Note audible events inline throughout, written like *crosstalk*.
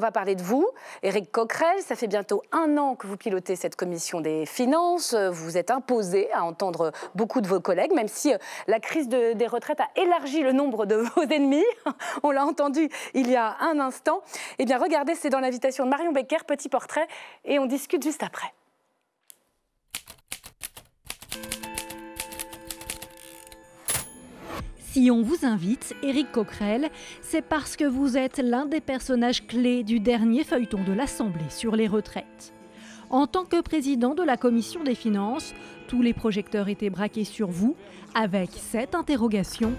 On va parler de vous, Éric Coquerel. Ça fait bientôt un an que vous pilotez cette commission des finances. Vous êtes imposé à entendre beaucoup de vos collègues, même si euh, la crise des retraites a élargi le nombre de *laughs* vos ennemis. On l'a entendu il y a un instant. Eh bien, regardez, c'est dans l'invitation de Marion Becker, petit portrait, et on discute juste après. Si on vous invite, Éric Coquerel, c'est parce que vous êtes l'un des personnages clés du dernier feuilleton de l'Assemblée sur les retraites. En tant que président de la commission des finances, tous les projecteurs étaient braqués sur vous avec cette interrogation.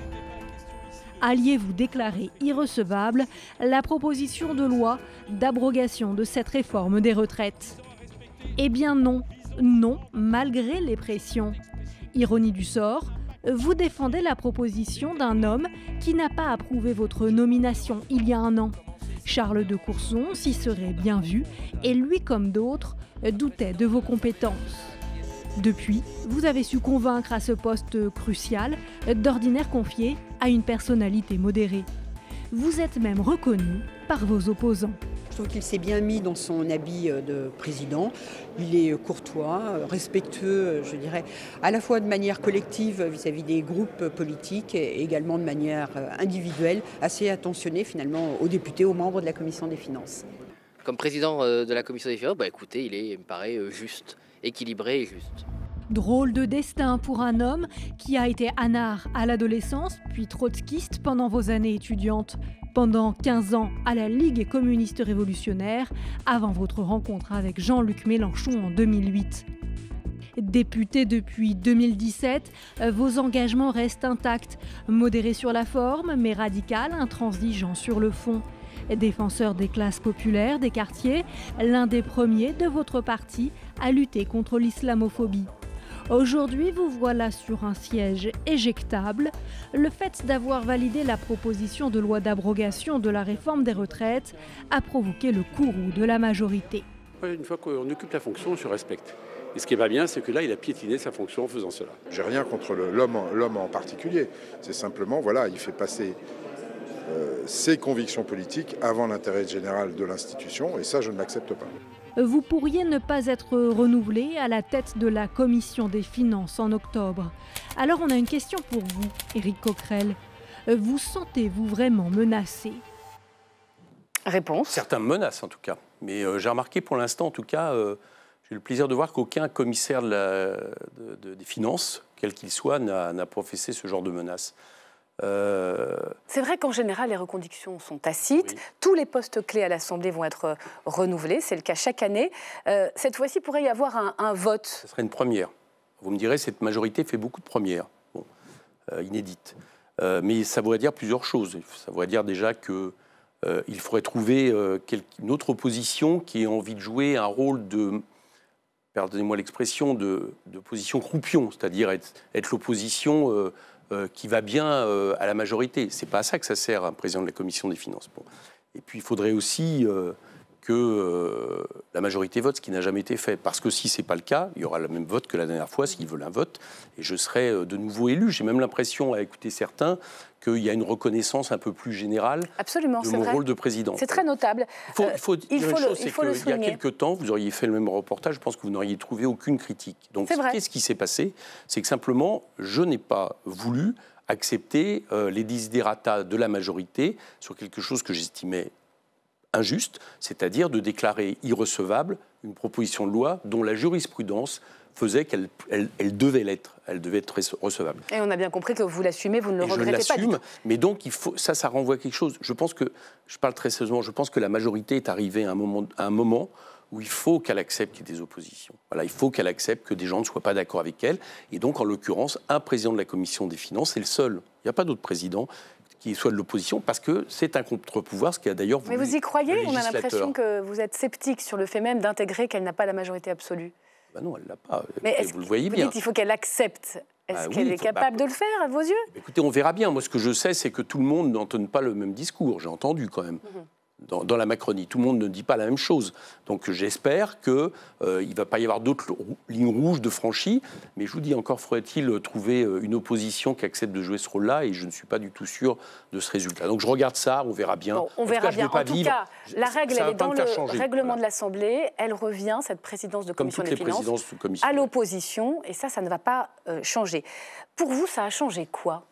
Alliez-vous déclarer irrecevable la proposition de loi d'abrogation de cette réforme des retraites Eh bien non, non, malgré les pressions. Ironie du sort, vous défendez la proposition d'un homme qui n'a pas approuvé votre nomination il y a un an. Charles de Courson s'y serait bien vu et lui comme d'autres doutait de vos compétences. Depuis, vous avez su convaincre à ce poste crucial, d'ordinaire confié à une personnalité modérée. Vous êtes même reconnu par vos opposants qu'il s'est bien mis dans son habit euh, de président. Il est euh, courtois, euh, respectueux, je dirais, à la fois de manière collective vis-à-vis des groupes politiques et également de manière individuelle, assez attentionné finalement aux députés, aux membres de la Commission des finances. Comme président de la Commission des finances, bah écoutez, il, est, il me paraît juste, équilibré et juste. Drôle de destin pour un homme qui a été anard à l'adolescence, puis trotskiste pendant vos années étudiantes, pendant 15 ans à la Ligue communiste révolutionnaire, avant votre rencontre avec Jean-Luc Mélenchon en 2008. Député depuis 2017, euh, vos engagements restent intacts, modérés sur la forme, mais radical, intransigeant sur le fond. Défenseur des classes populaires, des quartiers, l'un des premiers de votre parti à lutter contre l'islamophobie. Aujourd'hui, vous voilà sur un siège éjectable. Le fait d'avoir validé la proposition de loi d'abrogation de la réforme des retraites a provoqué le courroux de la majorité. Une fois qu'on occupe la fonction, on se respecte. Et ce qui va bien, c'est que là, il a piétiné sa fonction en faisant cela. J'ai rien contre l'homme en particulier. C'est simplement, voilà, il fait passer euh, ses convictions politiques avant l'intérêt général de l'institution, et ça, je ne l'accepte pas vous pourriez ne pas être renouvelé à la tête de la commission des finances en octobre. Alors on a une question pour vous, Éric Coquerel. Euh, vous sentez-vous vraiment menacé Réponse. Certains menacent en tout cas. Mais euh, j'ai remarqué pour l'instant, en tout cas, euh, j'ai le plaisir de voir qu'aucun commissaire des finances, quel qu'il soit, n'a professé ce genre de menace. Euh, C'est vrai qu'en général, les reconductions sont tacites. Tous les postes clés à l'Assemblée vont être euh, renouvelés. C'est le cas chaque année. Euh, cette fois-ci, pourrait y avoir un, vote. Ce serait une première. Vous me direz, cette majorité fait beaucoup de premières, bon, inédites. mais ça voudrait dire plusieurs choses. Ça voudrait dire déjà que il faudrait trouver une autre opposition qui ait envie de jouer un rôle de, pardonnez-moi l'expression, de, position croupion, c'est-à-dire être, être l'opposition euh, qui va bien euh, à la majorité. Ce n'est pas à ça que ça sert un président de la commission des finances. Et puis il faudrait aussi euh, que euh, la majorité vote, ce qui n'a jamais été fait. Parce que si ce n'est pas le cas, il y aura le même vote que la dernière fois, s'ils veulent un vote, et je serai euh, de nouveau élu. J'ai même l'impression, à écouter certains, qu'il y a une reconnaissance un peu plus générale Absolument, de mon rôle de président. C'est très notable. Il faut, il faut, dire euh, il faut y a quelques temps, vous auriez fait le même reportage, je pense que vous n'auriez trouvé aucune critique. Donc qu'est-ce qui s'est passé C'est que simplement, je n'ai pas voulu accepter les desiderata de la majorité sur quelque chose que j'estimais injuste, c'est-à-dire de déclarer irrecevable une proposition de loi dont la jurisprudence faisait qu'elle elle, devait l'être, elle devait être recevable. Et on a bien compris que vous l'assumez, vous ne le regrettez pas. Je l'assume, mais donc ça, ça renvoie quelque chose. Je pense que, je parle très sérieusement, je pense que la majorité est arrivée à un moment, où il faut qu'elle accepte qu'il y ait des oppositions. Voilà, il faut qu'elle accepte que des gens ne soient pas d'accord avec elle. Et donc, en l'occurrence, un président de la commission des finances est le seul. Il n'y a pas d'autre président qui soit de l'opposition, parce que c'est un contre-pouvoir, ce qui a d'ailleurs voulu. Mais vous y croyez On a l'impression que vous êtes sceptique sur le fait même d'intégrer qu'elle n'a pas la majorité absolue. Ben non, elle l'a pas. Mais vous le voyez bien. Dites, il faut qu'elle accepte. Est-ce bah qu'elle est bah, capable de le faire à vos yeux Écoutez, on verra bien. Moi, ce que je sais, c'est que tout le monde n'entonne pas le même discours. J'ai entendu quand même. Mhm dans, la Macronie. Tout le monde ne dit pas la même chose. Donc j'espère qu'il euh, il ne va pas y avoir d'autres lignes rouges de franchie. Mais je vous dis, encore faudrait-il trouver euh, une opposition qui accepte de jouer ce rôle-là. Et je ne suis pas du tout sûr de ce résultat. Donc je regarde ça, on verra bien. on verra bien. en tout cas, la règle, elle est dans le règlement de l'Assemblée. Elle revient, cette présidence de commission des finances, à l'opposition. Et ça, ça ne va pas euh, changer. Pour vous, ça a changé quoi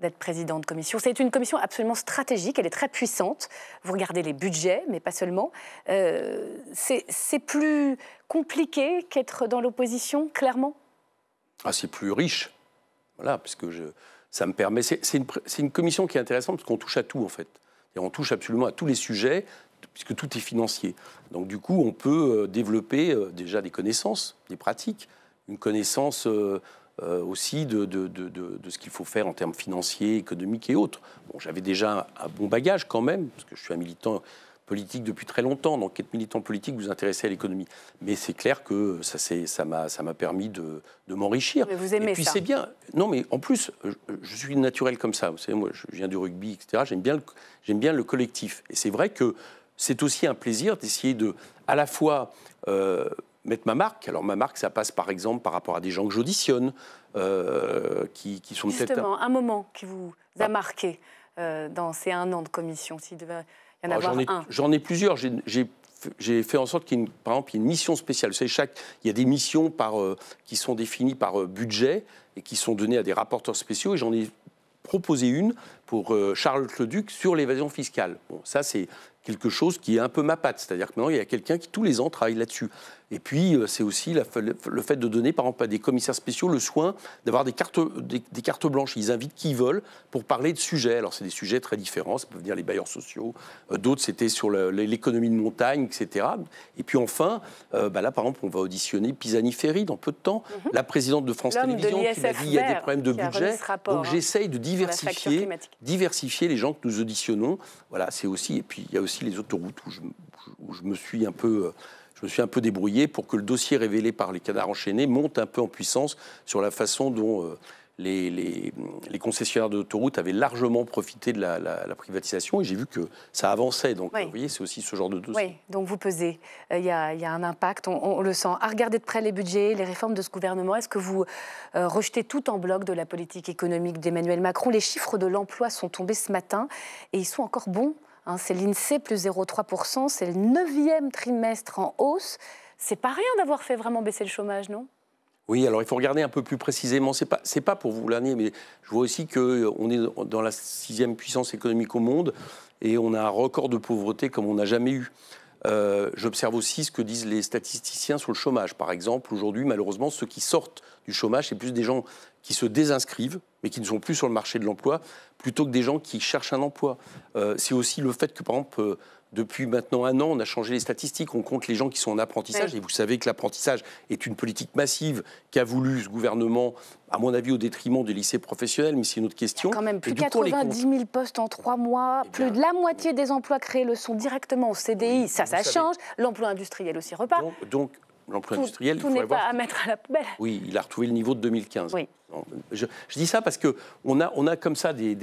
d'être président de commission. C'est une commission absolument stratégique, elle est très puissante. Vous regardez les budgets, mais pas seulement. Euh, c'est plus compliqué qu'être dans l'opposition, clairement ah, C'est plus riche, voilà, puisque je, ça me permet... C'est une, commission qui est intéressante parce qu'on touche à tout, en fait. on touche absolument à tous les sujets, puisque tout est financier. Donc du coup, on peut euh, développer euh, déjà des connaissances, des pratiques, une connaissance euh, aussi de, de, de, de, ce qu'il faut faire en termes financiers, économiques et autres. Bon, j'avais déjà un bon bagage quand même, parce que je suis un militant politique depuis très longtemps, donc être militant politique, vous intéressez à l'économie. Mais c'est clair que ça, c'est, ça, m'a, ça m'a permis de, de m'enrichir. Mais vous aimez Et puis c'est bien. Non, mais en plus, je, suis naturel comme ça. Vous savez, moi, je viens du rugby, etc. J'aime bien le, j'aime bien le collectif. Et c'est vrai que c'est aussi un plaisir d'essayer de, à la fois, euh, mettre ma marque. Alors ma marque, ça passe par exemple par rapport à des gens que j'auditionne, euh, qui, sont peut Justement, un... moment qui vous a ah. marqué euh, dans ces un an de commission, s'il devait y en ah, avoir un. J'en ai plusieurs. J'ai fait en sorte qu'il y ait, une, mission spéciale. Vous savez, chaque, il y a des missions euh, qui sont définies par budget et qui sont données à des rapporteurs spéciaux. Et j'en ai proposé une pour Charles Leduc sur l'évasion fiscale. Bon, ça, c'est quelque chose qui est un peu ma patte. C'est-à-dire que maintenant, il y a quelqu'un qui, tous les ans, travaille là-dessus. Et puis, euh, c'est aussi le fait de donner, par exemple, à des commissaires spéciaux le soin d'avoir des cartes, des, cartes blanches. Ils invitent qui ils veulent pour parler de sujets. Alors, c'est des sujets très différents. Ça peut venir les bailleurs sociaux. Euh, d'autres, c'était sur l'économie de montagne, etc. Et puis, enfin, euh, bah là, par exemple, on va auditionner Pisani-Ferry dans peu de temps. Mhm. La présidente de France Télévisions qui m'a dit il y a des problèmes de budget. Donc, hein, j'essaye de diversifier, diversifier les gens que nous auditionnons. Voilà, c'est aussi... Et puis, il y a aussi aussi les autoroutes où je, me suis un peu euh, je me suis un peu débrouillé pour que le dossier révélé par les canards enchaînés monte un peu en puissance sur la façon dont euh, les, les, concessionnaires d'autoroutes avaient largement profité de la, privatisation et j'ai vu que ça avançait. Donc, vous voyez, c'est aussi ce genre de dossier. Oui, donc vous pesez. Euh, il y, y, a un impact, on, le sent. À regarder de près les budgets, les réformes de ce gouvernement, est-ce que vous rejetez tout en bloc de la politique économique d'Emmanuel Macron Les chiffres de l'emploi sont tombés ce matin et ils sont encore bons. Hein, c'est l'INSEE plus 0,3%, c'est le neuvième trimestre en hausse. C'est pas rien d'avoir fait vraiment baisser le chômage, non oui, alors il faut regarder un peu plus précisément. C'est pas, pas pour vous l'année, mais je vois aussi que euh, on est dans la sixième puissance économique au monde et on a un record de pauvreté comme on n'a jamais eu. Euh, j'observe aussi ce que disent les statisticiens sur le chômage. Par exemple, aujourd'hui, malheureusement, ceux qui sortent du chômage, c'est plus des gens qui se désinscrivent, mais qui ne sont plus sur le marché de l'emploi, plutôt que des gens qui cherchent un emploi. Euh, c'est aussi le fait que, par exemple, euh, depuis maintenant un an, on a changé les statistiques, on compte les gens qui sont en apprentissage, et vous savez que l'apprentissage est une politique massive qu'a voulu ce gouvernement, à mon avis, au détriment des lycées professionnels, mais c'est une autre question. a quand même plus de 90 000 postes en trois mois, eh plus de la moitié des emplois créés le sont directement au CDI, ça, ça change, l'emploi industriel aussi repart. donc, l'emploi industriel. Tout n'est pas à mettre à la poubelle. Oui, il a retrouvé le niveau de 2015. Oui. Je, dis ça parce que on a, on a comme ça des,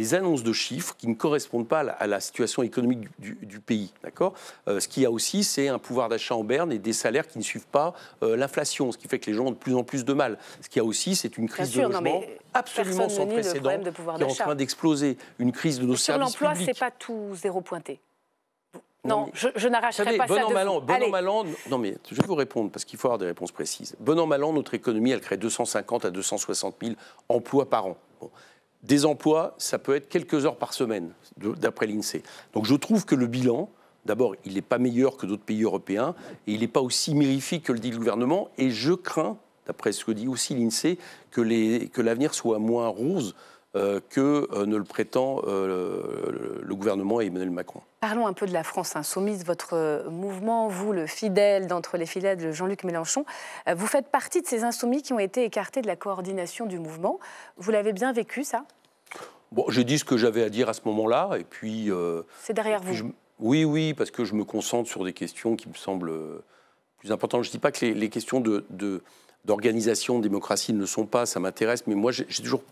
des annonces de chiffres qui ne correspondent pas à la, situation économique du, pays. D'accord euh, Ce qu'il y a aussi, c'est un pouvoir d'achat en berne et des salaires qui ne suivent pas euh, l'inflation, ce qui fait que les gens ont de plus en plus de mal. Ce qu'il y a aussi, c'est une crise de logement absolument sans précédent de qui est en train d'exploser. Une crise de nos services publics. Sur l'emploi, c'est pas tout zéro pointé. Non, je, je n'arracherai pas ça de Bon an, mal an, non mais je vais vous répondre parce qu'il faut avoir des réponses précises. Bon an, mal an, notre économie, elle crée 250 à 260 000 emplois par an des emplois, ça peut être quelques heures par semaine, d'après l'INSEE. Donc je trouve que le bilan, d'abord, il n'est pas meilleur que d'autres pays européens, et il n'est pas aussi mirifique que le dit le gouvernement, et je crains, d'après ce que dit aussi l'INSEE, que l'avenir soit moins rose euh, que euh, ne le prétend euh, le gouvernement et Emmanuel Macron. Parlons un peu de la France insoumise, votre mouvement, vous, le fidèle d'entre les fidèles de Jean-Luc Mélenchon. Vous faites partie de ces insoumis qui ont été écartés de la coordination du mouvement. Vous l'avez bien vécu, ça Bon, j'ai dit ce que j'avais à dire à ce moment-là, et puis. C'est derrière vous. oui, oui, parce que je me concentre sur des questions qui me semblent plus importantes. Je ne dis pas que les, questions de, d'organisation, de démocratie ne le sont pas, ça m'intéresse, mais moi j'ai toujours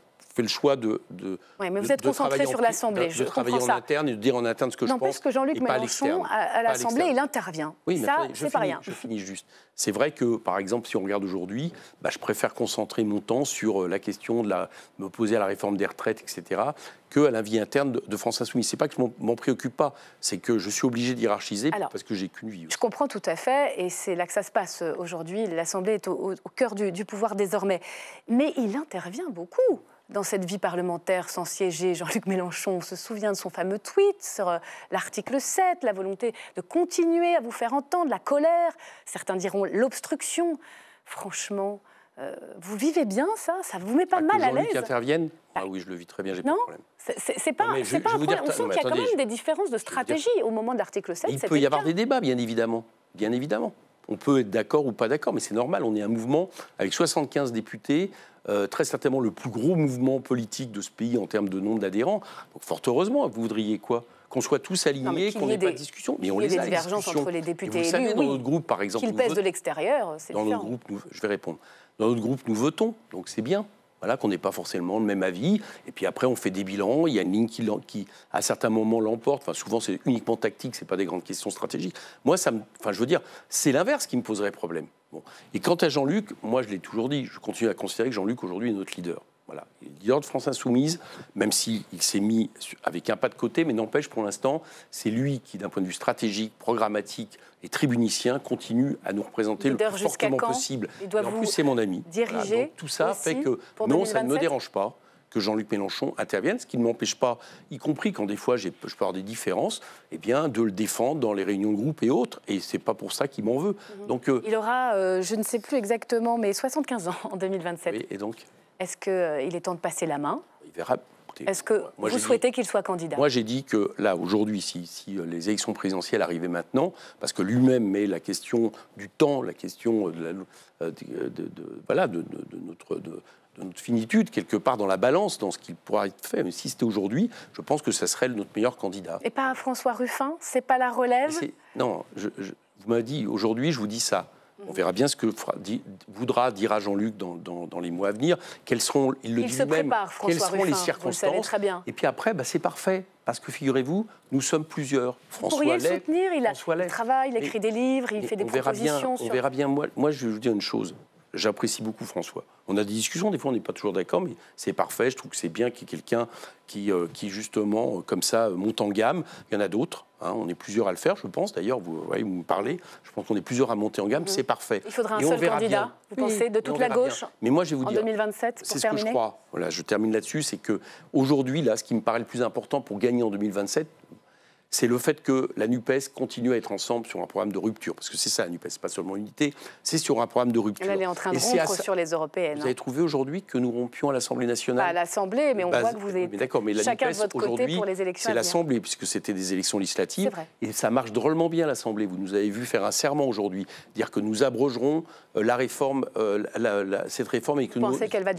le choix de. de vous êtes concentré sur l'Assemblée. Je de travailler en interne et de dire en interne ce que je pense. N'empêche que Jean-Luc Mélenchon, à, à l'Assemblée, il intervient. ça, c'est pas rien. Je finis juste. C'est vrai que, par exemple, si on regarde aujourd'hui, bah, je préfère concentrer mon temps sur euh, la question de la, me poser à la réforme des retraites, etc., que à la vie interne de, de France Insoumise. C'est pas que je m'en préoccupe pas, c'est que je suis obligé d'hierarchiser parce que j'ai qu'une vie. Je comprends tout à fait, et c'est là que ça se passe euh, aujourd'hui. L'Assemblée est au, cœur du, du pouvoir désormais, mais il intervient beaucoup dans cette vie parlementaire sans siéger, Jean-Luc Mélenchon, on se souvient de son fameux tweet sur euh, l'article 7, la volonté de continuer à vous faire entendre, la colère, certains diront l'obstruction. Franchement, euh, vous vivez bien ça Ça vous met pas ah, mal à l'aise interviennent bah, ah oui, je le vis très bien, j'ai pas de problème. C'est pas, non, pas un problème. On sent qu'il y a quand même des différences de stratégie au moment de l'article 7. Il peut y avoir des débats, bien évidemment. Bien évidemment. On peut être d'accord ou pas d'accord, mais c'est normal. On est un mouvement avec 75 députés, euh, très certainement le plus gros mouvement politique de ce pays en termes de nombre d'adhérents. Donc, fort heureusement, vous voudriez quoi qu'on soit tous alignés, qu'on n'ait pas de discussion. Mais on les des divergences entre les députés dans notre groupe, par exemple, qu'ils pèsent de l'extérieur, c'est Dans notre groupe, je vais répondre. Dans notre groupe, nous votons, donc c'est bien. Voilà, qu'on n'est pas forcément le même avis. Et puis après, on fait des bilans. Il y a une ligne qui, à certains moments, l'emporte. Enfin, souvent, c'est uniquement tactique, ce n'est pas des grandes questions stratégiques. Moi, ça enfin, je veux dire, c'est l'inverse qui me poserait problème. Bon. Et quant à Jean-Luc, moi, je l'ai toujours dit, je continue à considérer que Jean-Luc, aujourd'hui, est notre leader. Voilà. Il leader de France Insoumise, même s'il s'est mis avec un pas de côté, mais n'empêche, pour l'instant, c'est lui qui, d'un point de vue stratégique, programmatique et tribunicien, continue à nous représenter le plus fortement possible. Et en plus, c'est mon ami. Donc, tout ça fait que, non, ça ne me dérange pas que Jean-Luc Mélenchon intervienne, ce qui ne m'empêche pas, y compris quand des fois je peux avoir des différences, eh bien, de le défendre dans les réunions de groupe et autres. Et ce n'est pas pour ça qu'il m'en veut. Mhm. Donc, euh, Il aura, euh, je ne sais plus exactement, mais 75 ans en 2027. Oui, et donc est-ce qu'il euh, est temps de passer la main Est-ce que vous souhaitez qu'il soit candidat Moi, j'ai dit que là, aujourd'hui, si, euh, les élections présidentielles arrivaient maintenant, parce que lui-même met la question du temps, la question de, notre, finitude, quelque part dans la balance, dans ce qu'il pourra être fait. Mais si c'était aujourd'hui, je pense que ça serait notre meilleur candidat. Et pas François Ruffin C'est pas la relève Non, vous m'avez dit, aujourd'hui, je vous dis ça. On verra bien ce que voudra, dira Jean-Luc dans, les mois à venir. Quelles seront, il le dit même, quelles seront les circonstances. Et puis après, bah, c'est parfait. Parce que figurez-vous, nous sommes plusieurs. Vous François le soutenir, il, a, travaille, il écrit des livres, il fait des propositions. On verra bien. Moi, moi je vous dis une chose. J'apprécie beaucoup François. On a des discussions, des fois on n'est pas toujours d'accord, mais c'est parfait. Je trouve que c'est bien qu'il y ait quelqu'un qui, euh, justement, euh, comme ça, euh, monte en gamme. Il y en a d'autres. Hein. on est plusieurs à le faire, je pense. D'ailleurs, vous, vous me parlez. Je pense qu'on est plusieurs à monter en gamme. Mhm. C'est parfait. Il faudra un seul candidat, vous pensez, de toute la gauche Mais moi, je vais vous en dire, 2027 C'est ce que je crois. Voilà, je termine là-dessus. C'est qu'aujourd'hui, là, ce qui me paraît le plus important pour gagner en 2027, c'est le fait que la NUPES continue à être ensemble sur un programme de rupture, parce que c'est ça la NUPES, pas seulement l'unité, c'est sur un programme de rupture. Elle est en train de rompre sur les européennes. Vous hein. avez trouvé aujourd'hui que nous rompions à l'Assemblée nationale à l'Assemblée, mais on voit que vous êtes chacun de votre côté pour les élections. C'est l'Assemblée, puisque c'était des élections législatives. Et ça marche drôlement bien l'Assemblée. Vous nous avez vu faire un serment aujourd'hui, dire que nous abrogerons euh, la réforme, euh, cette réforme et que nous,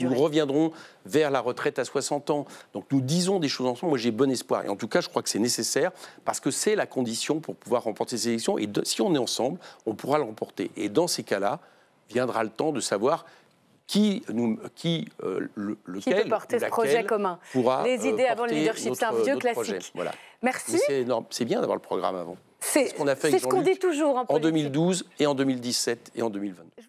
nous reviendrons vers la retraite à 60 ans. Donc nous disons des choses ensemble. Moi, j'ai bon espoir. Et en tout cas, je crois que c'est nécessaire parce que c'est la condition pour pouvoir remporter ces élections. Et si on est ensemble, on pourra le remporter. Et dans ces cas-là, viendra le temps de savoir qui, nous, qui, euh, le, lequel, qui peut porter ce projet commun. Pourra, les idées avant le leadership, c'est un vieux classique. Voilà. Merci. c'est énorme, c'est bien d'avoir le programme avant. C'est, ce qu'on a fait. C'est ce qu'on dit toujours en, en 2012 et en 2017 et en 2022.